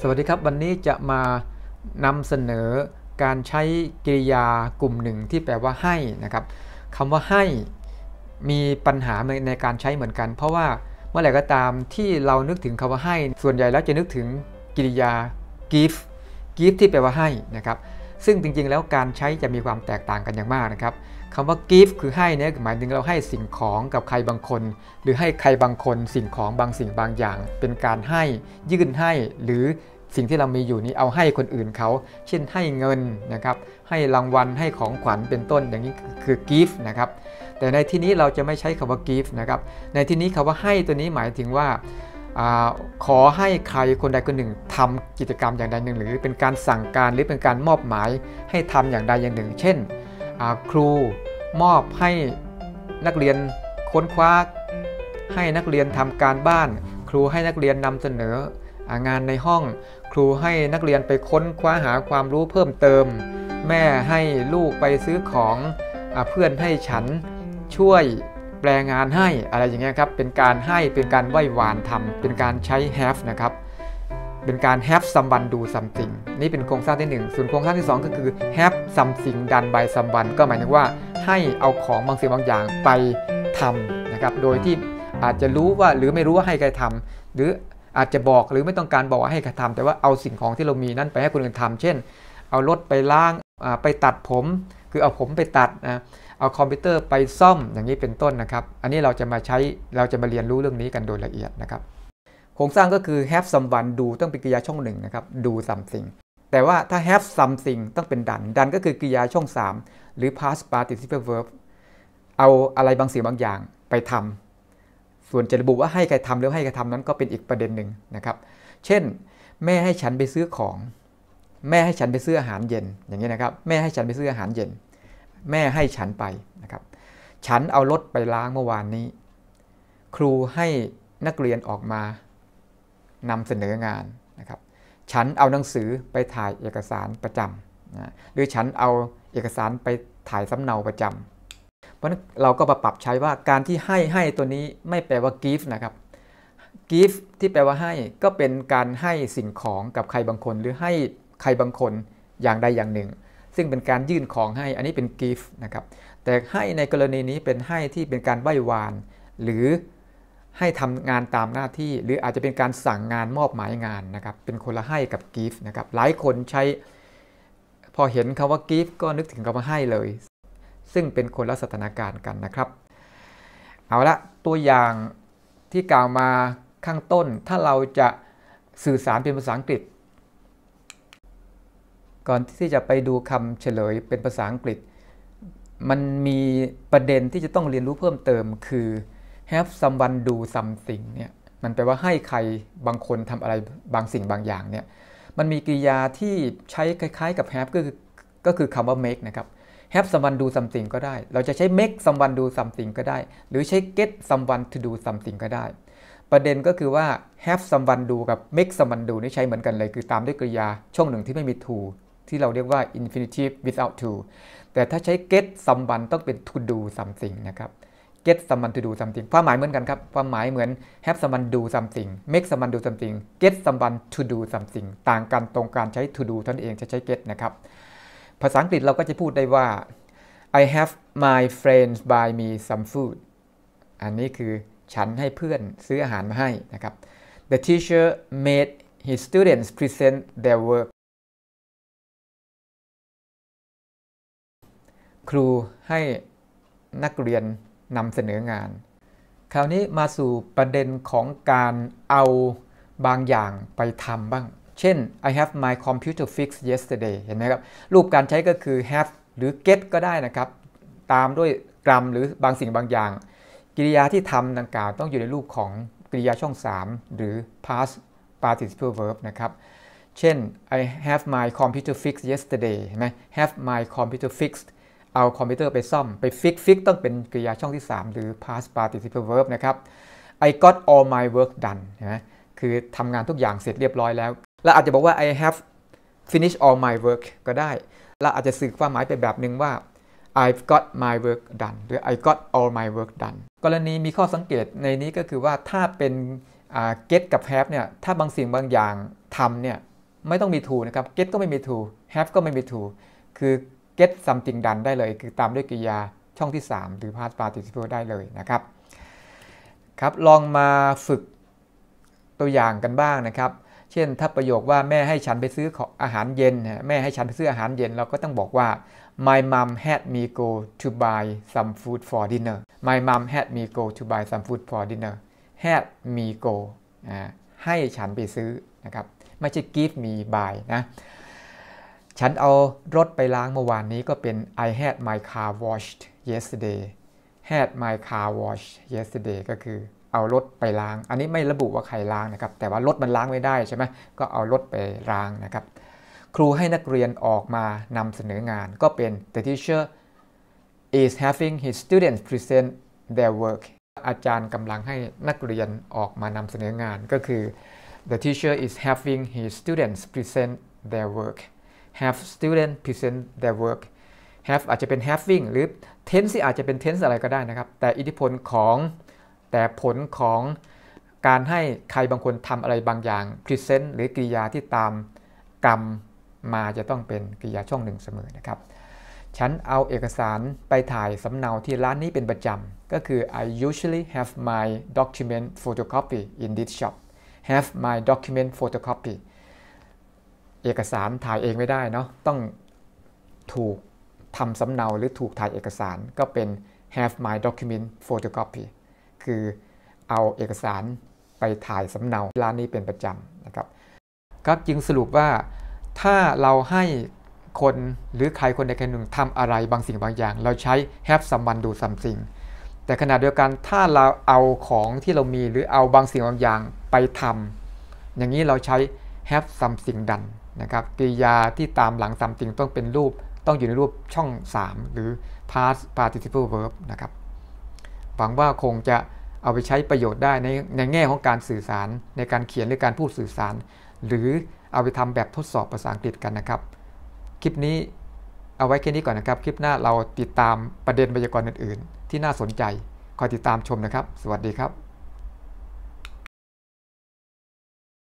สวัสดีครับ วันนี้จะมานำเสนอการใช้กริยากลุ่มหนึ่งที่แปลว่าให้นะครับคำว่าให้มีปัญหาในการใช้เหมือนกัน เพราะว่าเมื่อไหร่ก็ตามที่เรานึกถึงคำว่าให้ ส่วนใหญ่แล้วจะนึกถึงกริยา give give ที่แปลว่าให้นะครับซึ่งจริงๆแล้วการใช้จะมีความแตกต่างกันอย่างมากนะครับคำว่า give คือให้เนี่ยหมายถึงเราให้สิ่งของกับใครบางคน หรือให้ใครบางคนสิ่งของบางสิ่งบางอย่าง เป็นการให้ยื่นให้หรือสิ่งที่เรามีอยู่นี้เอาให้คนอื่นเขา เช่นให้เงินนะครับให้รางวัลให้ของขวัญเป็นต้นอย่างนี้คือ give นะครับแต่ในที่นี้เราจะไม่ใช้คำว่า give นะครับในที่นี้คำว่าให้ตัวนี้หมายถึงว่าขอให้ใครคนใดคนหนึ่งทำกิจกรรมอย่างใดอย่างหนึ่ง หรือเป็นการสั่งการหรือเป็นการมอบหมายให้ทำอย่างใดอย่างหนึ่ง เช่นครูมอบให้นักเรียนค้นคว้า ให้นักเรียนทำการบ้าน ครูให้นักเรียนนำเสนองานในห้องครูให้นักเรียนไปค้นคว้าหาความรู้เพิ่มเติม แม่ให้ลูกไปซื้อของอเพื่อนให้ฉันช่วยแปลงานให้อะไรอย่างเงี้ยครับเป็นการให้เป็นการไหว้วานทำ เป็นการใช้ have นะครับเป็นการ have someone do something นี่เป็นโครงสร้างที่ 1 ส่วนโครงสร้างที่ 2 ก็คือ have something done by someone ก็หมายถึงว่าให้เอาของบางสิ่งบางอย่างไปทำนะครับโดยที่อาจจะรู้ว่าหรือไม่รู้ว่าให้ใครทำ หรืออาจจะบอกหรือไม่ต้องการบอกว่าให้ใครทำแต่ว่าเอาสิ่งของที่เรามีนั้นไปให้คนอื่นทำเช่น เอารถไปล้างไปตัดผมคือเอาผมไปตัดนะเอาคอมพิวเตอร์ไปซ่อมอย่างนี้เป็นต้นนะครับ อันนี้เราจะมาใช้เราจะมาเรียนรู้เรื่องนี้กันโดยละเอียดนะครับโครงสร้างก็คือ have someone do ต้องเป็นกริยาช่องหนึ่งนะครับ do something แต่ว่าถ้า have something ต้องเป็นดัน ดันก็คือกริยาช่อง 3 หรือ past participle verb เอาอะไรบางสิ่งบางอย่างไปทำส่วนจะระบุว่าให้ใครทำหรือให้ใครทำนั้นก็เป็นอีกประเด็นหนึ่งนะครับ เช่น แม่ให้ฉันไปซื้อของแม่ให้ฉันไปซื้ออาหารเย็น อย่างนี้นะครับ แม่ให้ฉันไปซื้ออาหารเย็น แม่ให้ฉันไปนะครับ ฉันเอารถไปล้างเมื่อวานนี้ ครูให้นักเรียนออกมานำเสนองานนะครับ ฉันเอาหนังสือไปถ่ายเอกสารประจำนะหรือฉันเอาเอกสารไปถ่ายสำเนาประจำเพราะนั้นเราก็มาปรับใช้ว่า การที่ให้ให้ตัวนี้ไม่แปลว่า give นะครับ give ที่แปลว่าให้ก็เป็นการให้สิ่งของกับใครบางคนหรือให้ใครบางคนอย่างใดอย่างหนึ่ง ซึ่งเป็นการยื่นของให้อันนี้เป็นกิฟต์นะครับ แต่ให้ในกรณีนี้เป็นให้ที่เป็นการไหว้วาน หรือให้ทำงานตามหน้าที่หรืออาจจะเป็นการสั่งงานมอบหมายงานนะครับเป็นคนละให้กับกิฟต์นะครับ หลายคนใช้ พอเห็นคำว่ากิฟต์ก็นึกถึงคำว่าให้เลย ซึ่งเป็นคนละสถานการณ์กันนะครับ เอาละตัวอย่างที่กล่าวมาข้างต้นถ้าเราจะสื่อสารเป็นภาษาอังกฤษก่อนที่จะไปดูคำเฉลยเป็นภาษาอังกฤษ มันมีประเด็นที่จะต้องเรียนรู้เพิ่มเติม คือ have someone do something เนี่ย มันแปลว่าให้ใครบางคนทำอะไรบางสิ่งบางอย่างเนี่ย มันมีกริยาที่ใช้คล้ายๆ กับ have ก็คือก็คือคำว่า make นะครับ have someone do something ก็ได้ เราจะใช้ make someone do something ก็ได้ หรือใช้ get someone to do something ก็ได้ ประเด็นก็คือว่า have someone do กับ make someone do นี่ใช้เหมือนกันเลยคือตามด้วยกริยาช่องหนึ่งที่ไม่มี to ที่เราเรียกว่า infinitive without to แต่ถ้าใช้ get someone ต้องเป็น to do something นะครับ get someone to do something ความหมายเหมือนกันครับ ความหมายเหมือน have someone do something make someone do something get someone to do something ต่างกันตรงการใช้ to do ท่านเองจะใช้ get นะครับ ภาษาอังกฤษเราก็จะพูดได้ว่า I have my friends buy me some food อันนี้คือฉันให้เพื่อนซื้ออาหารมาให้นะครับ The teacher made his students present their work ครู ให้นักเรียนนำเสนองาน คราวนี้มาสู่ประเด็นของการเอาบางอย่างไปทำบ้าง เช่น I have my computer fixed yesterday เห็นไหมครับ รูปการใช้ก็คือ have หรือ get ก็ได้นะครับ ตามด้วยกรัมหรือบางสิ่งบางอย่าง กิริยาที่ทำดังกล่าวต้องอยู่ในรูปของกริยาช่อง 3 หรือ past participle verb นะครับ เช่น I have my computer fixed yesterday เห็นไหม have my computer fixed เอาคอมพิวเตอร์ไปซ่อมไปฟิกฟิกต้องเป็นกริยาช่องที่ 3 หรือ past participle verb นะครับ I got all my work done นะคือทำงานทุกอย่างเสร็จเรียบร้อยแล้ว แล้วอาจจะบอกว่า I have finished all my work ก็ได้ แล้วอาจจะสื่อความหมายไปแบบหนึ่งว่า I've got my work done หรือ I got all my work done กรณีมีข้อสังเกตในนี้ก็คือว่าถ้าเป็น get กับ have เนี่ย ถ้าบางสิ่งบางอย่างทำเนี่ยไม่ต้องมี to นะครับ get ก็ไม่มี to have ก็ไม่มี to คือ get something done ได้เลย คือตามด้วยกริยาช่องที่ 3 หรือ past participle ได้เลยนะครับ ครับ ลองมาฝึกตัวอย่างกันบ้างนะครับ เช่นถ้าประโยคว่าแม่ให้ฉันไปซื้ออาหารเย็น แม่ให้ฉันไปซื้ออาหารเย็นเราก็ต้องบอกว่า my mom had me go to buy some food for dinner my mom had me go to buy some food for dinner had me go ให้ฉันไปซื้อนะครับไม่ใช่ give me buy นะฉันเอารถไปล้างเมื่อวานนี้ก็เป็น I had my car washed yesterday had my car washed yesterday ก็คือเอารถไปล้าง อันนี้ไม่ระบุว่าใครล้างนะครับ แต่ว่า รถมันล้างไม่ได้ใช่ไหมก็เอารถไปล้างนะครับ ครูให้นักเรียนออกมานำเสนองาน ก็เป็น the teacher is having his students present their work อาจารย์กำลังให้นักเรียนออกมานำเสนองานก็คือ the teacher is having his students present their work have student present their work have อาจจะเป็น having หรือ tense ที่อาจจะเป็น tense อะไรก็ได้นะครับ แต่อิทธิพลของแต่ผลของการให้ใครบางคนทำอะไรบางอย่าง present หรือกริยาที่ตามกรรมมาจะต้องเป็นกริยาช่องหนึ่งเสมอนะครับ ฉันเอาเอกสารไปถ่ายสำเนาที่ร้านนี้เป็นประจำก็คือ I usually have my document photocopy in this shop have my document photocopy เอกสารถ่ายเองไม่ได้เนาะต้องถูกทำสำเนาหรือถูกถ่ายเอกสารก็เป็น have my document photocopy คือเอาเอกสารไปถ่ายสำเนาร้านนี้เป็นประจำนะครับครับจึงสรุปว่าถ้าเราให้คนหรือใครคนใดคนหนึ่งทำอะไรบางสิ่งบางอย่าง เราใช้ have someone do something แต่ขณะเดียวกันถ้าเราเอาของที่เรามีหรือเอาบางสิ่งบางอย่างไปทำอย่างนี้เราใช้ have something done นะครับ กริยาที่ตามหลัง something ต้องเป็นรูปต้องอยู่ในรูปช่อง 3 หรือ past participle verb นะครับ หวังว่าคงจะเอาไปใช้ประโยชน์ได้ในในแง่ของการสื่อสารในการเขียนหรือการพูดสื่อสาร หรือเอาไปทำแบบทดสอบภาษาอังกฤษกันนะครับ คลิปนี้เอาไว้แค่นี้ก่อนนะครับ คลิปหน้าเราติดตามประเด็นไวยากรณ์อื่น ๆ ที่น่าสนใจคอยติดตามชมนะครับ สวัสดีครับ